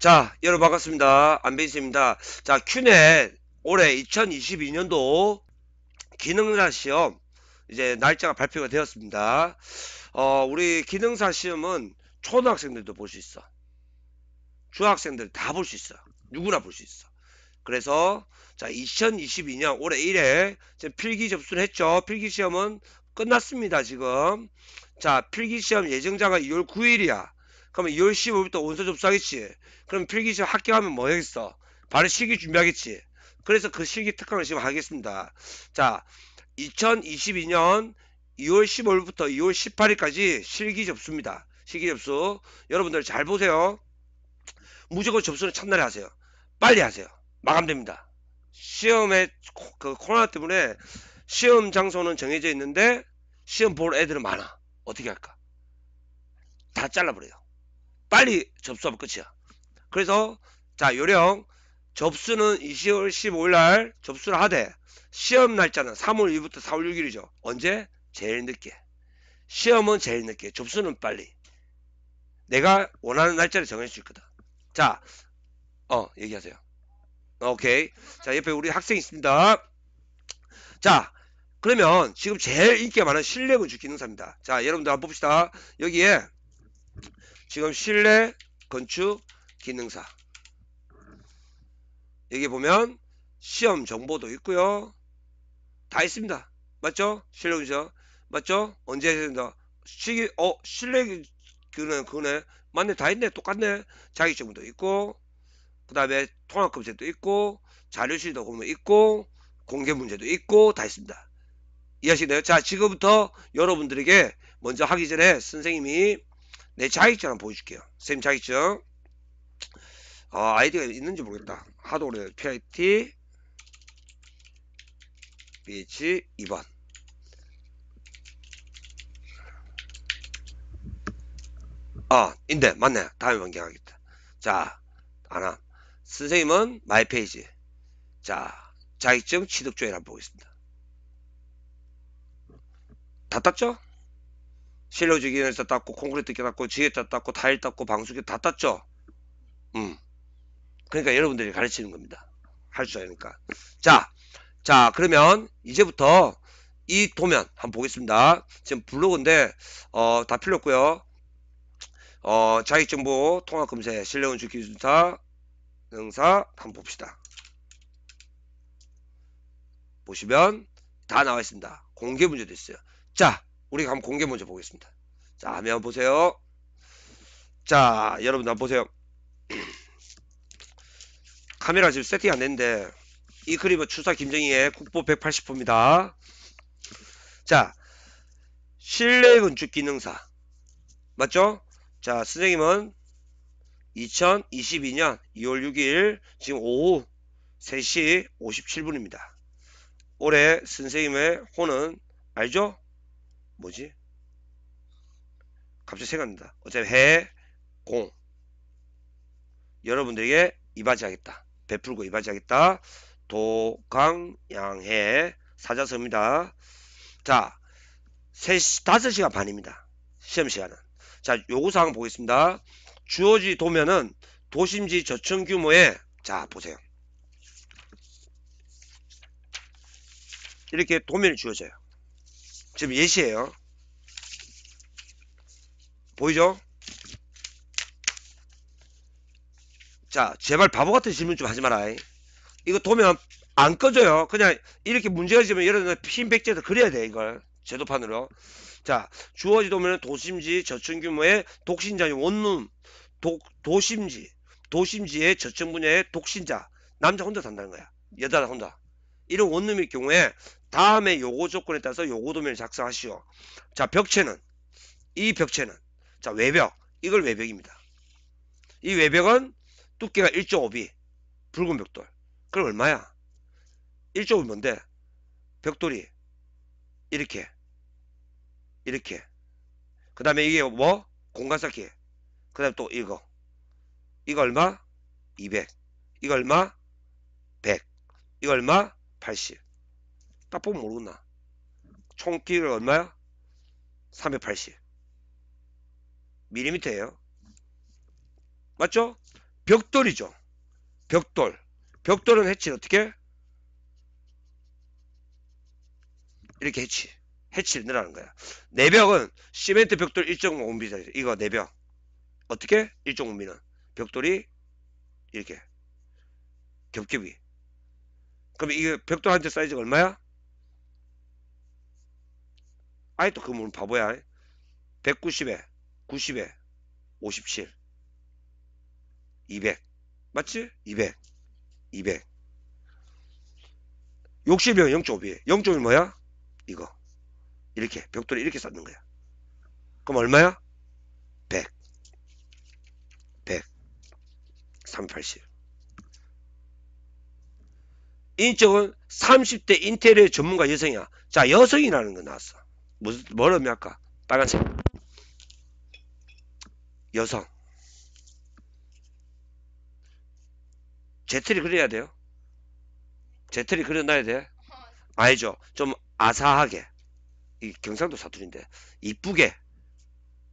자 여러분 반갑습니다 안베이스입니다 자 큐넷 올해 2022년도 기능사 시험 이제 날짜가 발표가 되었습니다 어 우리 기능사 시험은 초등학생들도 볼 수 있어 중학생들 다 볼 수 있어 누구나 볼 수 있어 그래서 자 2022년 올해 1회 필기 접수를 했죠 필기 시험은 끝났습니다 지금 자 필기 시험 예정자가 2월 9일이야 그러면 2월 15일부터 온수 접수하겠지. 그럼 필기시험 합격하면 뭐해야겠어 바로 실기 준비하겠지. 그래서 그 실기 특강을 지금 하겠습니다. 자, 2022년 2월 15일부터 2월 18일까지 실기 접수입니다. 실기 접수. 여러분들 잘 보세요. 무조건 접수는 첫날에 하세요. 빨리 하세요. 마감됩니다. 시험에 그 코로나 때문에 시험 장소는 정해져 있는데 시험 볼 애들은 많아. 어떻게 할까? 다 잘라버려요. 빨리 접수하면 끝이야. 그래서 자 요령 접수는 20월 15일 날 접수를 하되 시험 날짜는 3월 2일부터 4월 6일이죠. 언제? 제일 늦게. 시험은 제일 늦게. 접수는 빨리. 내가 원하는 날짜를 정할 수 있거든. 자, 어, 얘기하세요. 오케이. 자, 옆에 우리 학생 있습니다. 자, 그러면 지금 제일 인기가 많은 실내구축 기능사입니다. 자, 여러분들 한번 봅시다. 여기에 지금 실내 건축 기능사 여기 보면 시험 정보도 있고요 다 있습니다 맞죠 실내 교사 맞죠 언제 했습니다 시기 어 실내 그네 그네 맞네 다 있네 똑같네 자격증도 있고 그 다음에 통합급제도 있고 자료실도 보면 있고 공개 문제도 있고 다 있습니다 이해하시나요? 자 지금부터 여러분들에게 먼저 하기 전에 선생님이 내 자격증 한번 보여줄게요. 쌤 자격증. 아, 아이디가 있는지 모르겠다. 하도 오래 PIT BH 2번. 아, 인데 맞네. 다음에 변경하겠다. 자, 하나. 선생님은 마이 페이지. 자, 자격증 취득 조회를 한 번 보겠습니다. 다 땄죠? 실로지 기관에서 닦고 콘크리트 닦고 지게다 닦고 다일 닦고 방수기 다 닦죠. 음. 그러니까 여러분들이 가르치는 겁니다. 할줄 아니까. 자, 자 그러면 이제부터 이 도면 한번 보겠습니다. 지금 블로그인데 어, 다필요고요 어, 자익정보 통합검색 실내원주 기준사 능사 한번 봅시다. 보시면 다 나와 있습니다. 공개 문제도 있어요. 자, 우리가 한번 공개 먼저 보겠습니다. 자, 화면 보세요. 자, 여러분 나 보세요. 카메라 지금 세팅이 안 됐는데 이 그림은 추사 김정희의 국보 180호입니다. 자, 실내 건축 기능사 맞죠? 자, 선생님은 2022년 2월 6일 지금 오후 3시 57분입니다. 올해 선생님의 호는 알죠? 뭐지? 갑자기 생각납니다. 어차피 해, 공. 여러분들에게 이바지하겠다. 베풀고 이바지하겠다. 도강양해 사자서입니다. 자, 3시, 5시간 반입니다. 시험 시간은. 자, 요구사항 보겠습니다. 주어지 도면은 도심지 저층 규모의 자, 보세요. 이렇게 도면이 주어져요. 지금 예시예요. 보이죠? 자, 제발 바보 같은 질문 좀 하지 마라. 이거 도면 안 꺼져요. 그냥 이렇게 문제가 지면 예 여러분 흰 백지에서 그려야 돼, 이걸. 제도판으로. 자, 주어지 도면 은 도심지 저층 규모의 독신자인 원룸, 독, 도심지, 도심지의 저층 분야의 독신자. 남자 혼자 산다는 거야. 여자 혼자. 이런 원룸일 경우에 다음에 요거 조건에 따라서 요거 도면을 작성하시오. 자, 벽체는 이 벽체는 자, 외벽. 이걸 외벽입니다. 이 외벽은 두께가 1.5비 붉은 벽돌. 그럼 얼마야? 1.5비 뭔데? 벽돌이 이렇게 이렇게 그 다음에 이게 뭐? 공간 쌓기 그 다음에 또 이거 이거 얼마? 200 이거 얼마? 100 이거 얼마? 80딱 보면 모르구나. 총 길이 얼마야? 380. 밀리미터예요. 맞죠? 벽돌이죠. 벽돌. 벽돌은 해치 어떻게? 이렇게 해치. 해치를 넣으라는 거야. 내벽은 시멘트 벽돌 1.5mm. 이거 내벽. 어떻게? 1.5mm. 벽돌이 이렇게. 겹겹이. 그럼 이게 벽돌 한대 사이즈가 얼마야? 아직또그 물은 바보야. 190에 90에 57 200 맞지? 200 200 60이면 0 5배 0.5이 뭐야? 이거 이렇게 벽돌을 이렇게 쌓는 거야 그럼 얼마야? 100 100 380 인적은 30대 인테리어 전문가 여성이야 자 여성이라는 거 나왔어 무슨 뭘 의미할까? 빨간색 여성 제틀이 그려야 돼요? 제틀이 그려놔야 돼? 알죠? 좀 아사하게 이 경상도 사투리인데 이쁘게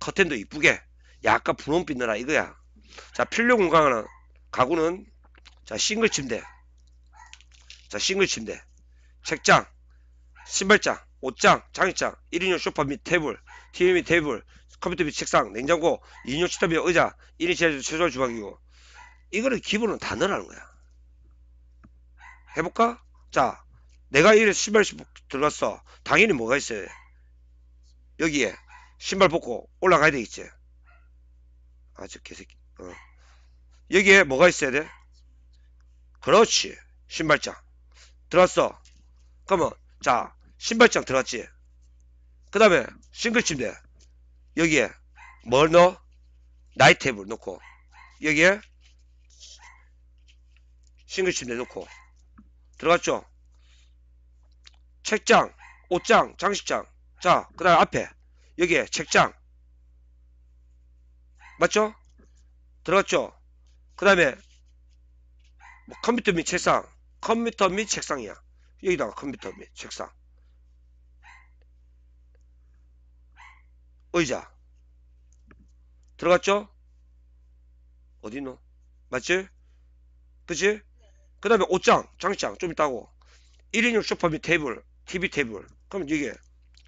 커튼도 이쁘게 약간 분홍빛 나라 이거야 자 필요 공간 하나 가구는 자 싱글 침대 자 싱글 침대 책장 신발장 옷장, 장식장 1인용 쇼파 및 테이블, TV 및 테이블, 컴퓨터 및 책상, 냉장고, 2인용 식탁 및 의자, 1인 제조 최소 주방이고 이거를 기본은 다 넣으라는 거야. 해볼까? 자, 내가 이래 신발 들어갔어. 당연히 뭐가 있어요? 여기에 신발 벗고 올라가야 되겠지. 아, 저 개새끼. 어. 여기에 뭐가 있어야 돼? 그렇지. 신발장. 들어왔어. 그러면, 자, 신발장 들어갔지. 그 다음에 싱글 침대 여기에 뭘 넣어? 나이 테이블 놓고 여기에 싱글 침대 놓고 들어갔죠. 책장, 옷장, 장식장. 자, 그 다음 앞에 여기에 책장 맞죠? 들어갔죠? 그 다음에 뭐 컴퓨터 및 책상 컴퓨터 및 책상이야 여기다가 컴퓨터 및 책상 의자 들어갔죠? 어디노? 맞지? 그치? 그 다음에 옷장, 장장 좀 있다고 1인용 소파 및 테이블, TV 테이블 그럼 이게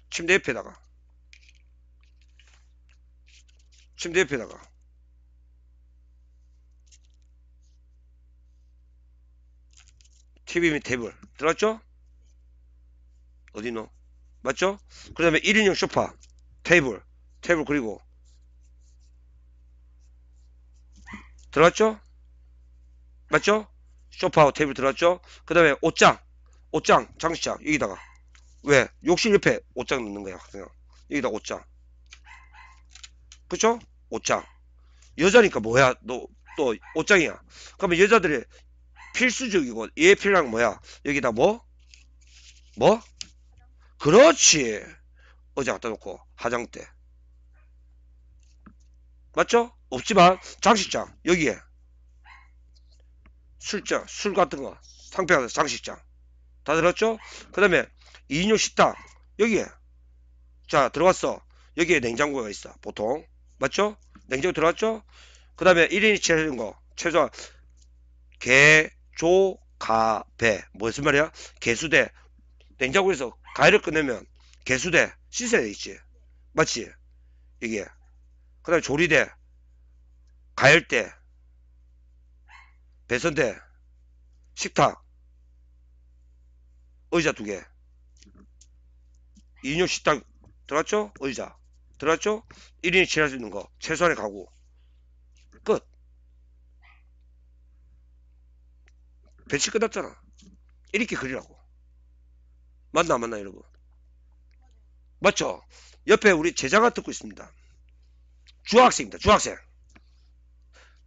침대 옆에다가 침대 옆에다가 TV 및 테이블 들어갔죠? 어디노? 맞죠? 그 다음에 1인용 소파 테이블 탭을 그리고 들어갔죠? 맞죠? 쇼파하고 탭을 들어갔죠? 그 다음에 옷장 옷장 장식장 여기다가 왜? 욕실 옆에 옷장 넣는 거야 그냥 여기다 옷장 그쵸? 옷장 여자니까 뭐야 너 또 옷장이야 그러면 여자들이 필수적이고 얘필랑 뭐야 여기다 뭐? 뭐? 그렇지 어제 갖다 놓고 화장대 맞죠? 없지만 장식장 여기에 술장 술 같은 거 상표하는 장식장 다 들었죠? 그 다음에 2인용 식당 여기에 자 들어왔어 여기에 냉장고가 있어 보통 맞죠? 냉장고 들어왔죠? 그 다음에 1인이 채는 거 최소한 개, 조, 가, 배 뭐 무슨 말이야? 개수대 냉장고에서 가위를 꺼내면 개수대 씻어야 있지 맞지? 이게 그 다음에 조리대, 가열대, 배선대, 식탁, 의자 두 개. 인용 식탁 들어왔죠? 의자. 들어왔죠? 1인이 지낼 수 있는 거. 최소한의 가구. 끝. 배치 끝났잖아. 이렇게 그리라고. 맞나, 맞나, 여러분? 맞죠? 옆에 우리 제자가 듣고 있습니다. 중학생입니다. 중학생.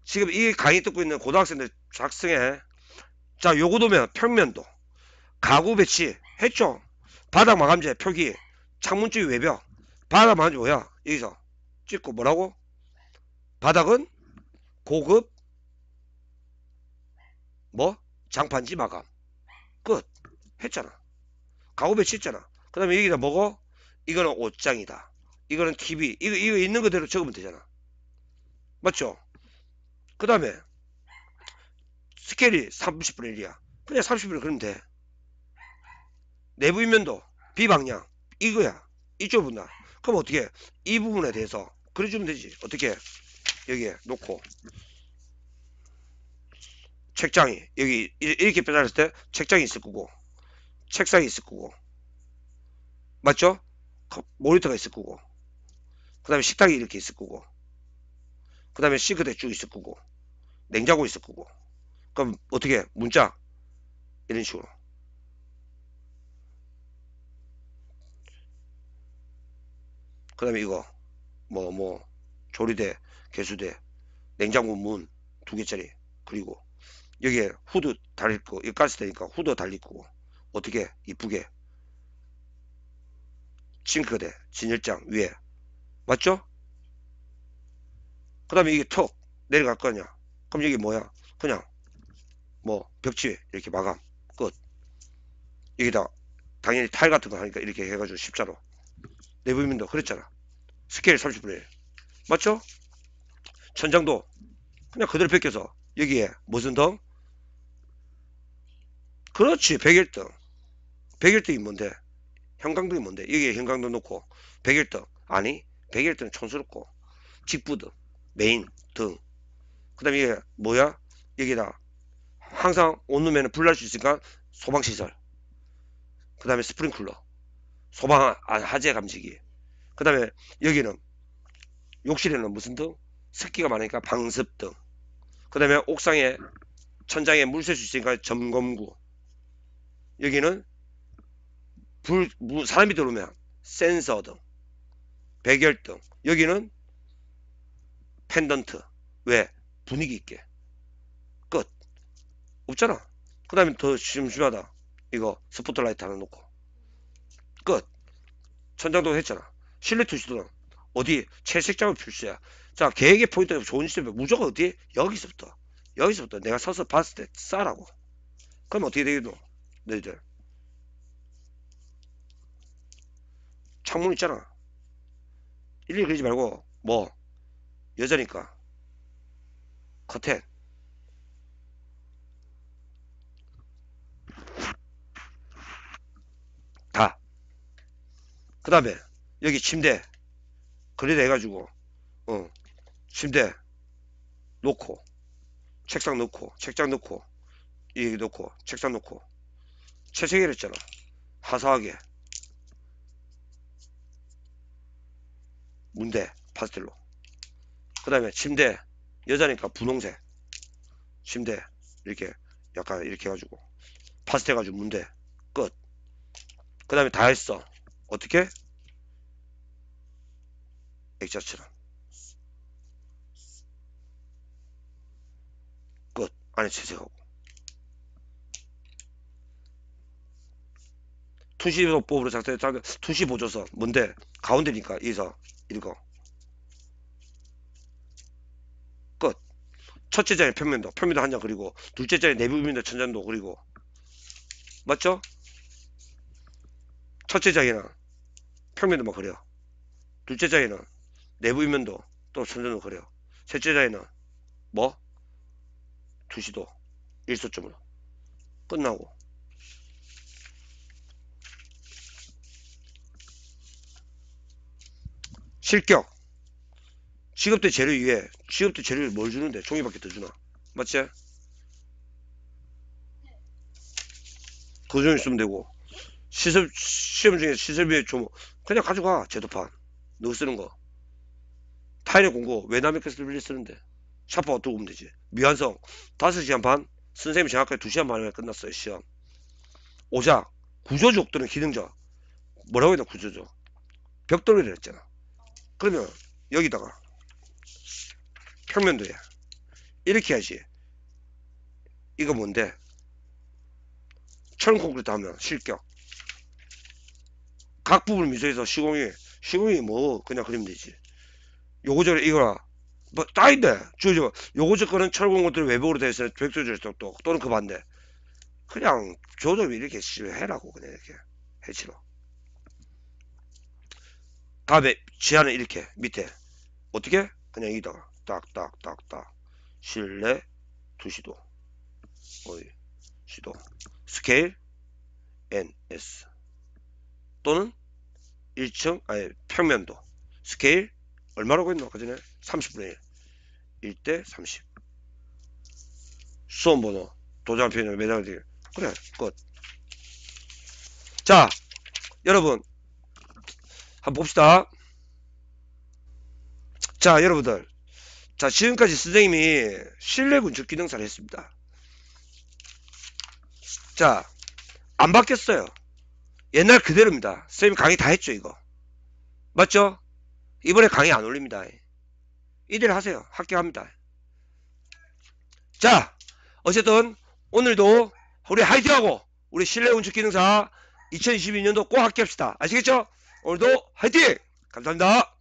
지금 이 강의 듣고 있는 고등학생들 작성해. 자, 요구도면 평면도, 가구 배치, 했죠? 바닥 마감재, 표기, 창문 쪽위 외벽, 바닥 마감재 뭐야? 여기서 찍고 뭐라고? 바닥은 고급 뭐? 장판지 마감. 끝. 했잖아. 가구 배치 했잖아. 그 다음에 여기다 뭐고? 이거는 옷장이다. 이거는 TV 이거, 이거 있는 그대로 적으면 되잖아 맞죠? 그 다음에 스케일이 30분의 1이야 그냥 30분을 그러면 돼 내부 인면도 비방향 이거야 이쪽 분다 그럼 어떻게 이 부분에 대해서 그려주면 되지 어떻게 여기에 놓고 책장이 여기 이렇게 빼달았을 때 책장이 있을 거고 책상이 있을 거고 맞죠? 모니터가 있을 거고 그 다음에 식탁이 이렇게 있을 거고 그 다음에 싱크대 쭉 있을 거고 냉장고 있을 거고 그럼 어떻게 문자 이런 식으로 그 다음에 이거 뭐뭐 뭐 조리대 개수대 냉장고 문 두 개짜리 그리고 여기에 후드 달릴 거, 여기 가스대니까 후드 달릴 거고, 어떻게 이쁘게 싱크대, 진열장 위에 맞죠? 그 다음에 이게 턱 내려갈 거 아니야 그럼 여기 뭐야 그냥 뭐 벽지 이렇게 마감 끝 여기다 당연히 타일 같은 거 하니까 이렇게 해가지고 십자로 내부면도 그랬잖아 스케일 30분의 1 맞죠? 천장도 그냥 그대로 벗겨서 여기에 무슨 등? 그렇지 백일등 백일등이 뭔데? 형광등이 뭔데? 여기에 형광등 놓고 백일등 아니 100일 때는 촌스럽고 직부등 메인 등 그 다음에 이게 뭐야 여기다 항상 온룸에는 불날 수 있으니까 소방시설 그 다음에 스프링쿨러 소방 아, 하재 감지기 그 다음에 여기는 욕실에는 무슨 등? 습기가 많으니까 방습등 그 다음에 옥상에 천장에 물쐴수 있으니까 점검구 여기는 불, 사람이 들어오면 센서 등 백열등 여기는 펜던트 왜 분위기 있게 끝 없잖아 그 다음에 더 심심하다 이거 스포트라이트 하나 놓고 끝 천장도 했잖아 실내 투시도는 어디 채색장을 필수야 자 계획의 포인트가 좋은 시점에 무조건 어디 여기서부터 여기서부터 내가 서서 봤을 때 싸라고 그럼 어떻게 되겠노 너희들 창문 있잖아 일일이 그러지 말고 뭐 여자니까 커튼 다그 다음에 여기 침대 그리다 해가지고 어 침대 놓고 책상 놓고 책장 놓고 여기 놓고 책상 놓고 채색해냈잖아 하사하게 문대 파스텔로 그 다음에 침대 여자니까 분홍색 침대 이렇게 약간 이렇게 해가지고 파스텔 가지고 문대 끝그 다음에 다 했어 어떻게? 액자처럼 끝 안에 채색하고 투시 보법으로 작성해 투시 보조서 뭔데 가운데니까 이기서 읽어. 끝. 첫째 장에 표면도, 표면도 한 장 그리고 둘째 장에 내부면도 천장도 그리고 맞죠? 첫째 장에는 평면도막 그려. 둘째 장에는 내부면도 또 천장도 그려. 셋째 장에는 뭐? 두시도 일소점으로 끝나고 실격 취급대 재료 위에 취급대 재료를 뭘 주는데 종이밖에 더 주나 맞지? 그중 있으면 되고 시설 시험 중에 시설비에좀 그냥 가져가 제도판 너 쓰는 거 타일의 공고 왜 남의 것을 빌리 쓰는데 샤파 가떻게 보면 되지 미완성 5시간 반 선생님이 정확하게 2시간 반에 끝났어요 시험 오자 구조적 또는 기능적 뭐라고 해야 되나 구조적 벽돌이라 했잖아 그러면 여기다가 평면도에 이렇게 해야지 이거 뭔데 철 콘크리트 하면 실격 각 부분 미소에서 시공이 시공이 뭐 그냥 그림 되지 요거저거 이거라 뭐 따인데 주저 요거저 거는 철공 것들 외부로 돼서 백조절도 또 또는 그 반대 그냥 조점 이렇게 해라고 그냥 이렇게 해치로 답에 지하는 이렇게 밑에 어떻게? 그냥 여기다가 딱딱딱딱 실내 두시도 어디 시도 스케일 ns 또는 1층 아니 평면도 스케일 얼마라고 했나 아까 전에 30분의 1 1대 30 수험번호 도장 표현을 매장달 드릴 그래 끝 자 여러분 한번 봅시다. 자, 여러분들. 자, 지금까지 선생님이 실내 군축 기능사를 했습니다. 자, 안 바뀌었어요. 옛날 그대로입니다. 선생님 강의 다 했죠, 이거. 맞죠? 이번에 강의 안 올립니다. 이대로 하세요. 합격합니다. 자, 어쨌든 오늘도 우리 하이팅하고 우리 실내 운축 기능사 2022년도 꼭 합격합시다. 아시겠죠? 오늘도 화이팅! 감사합니다.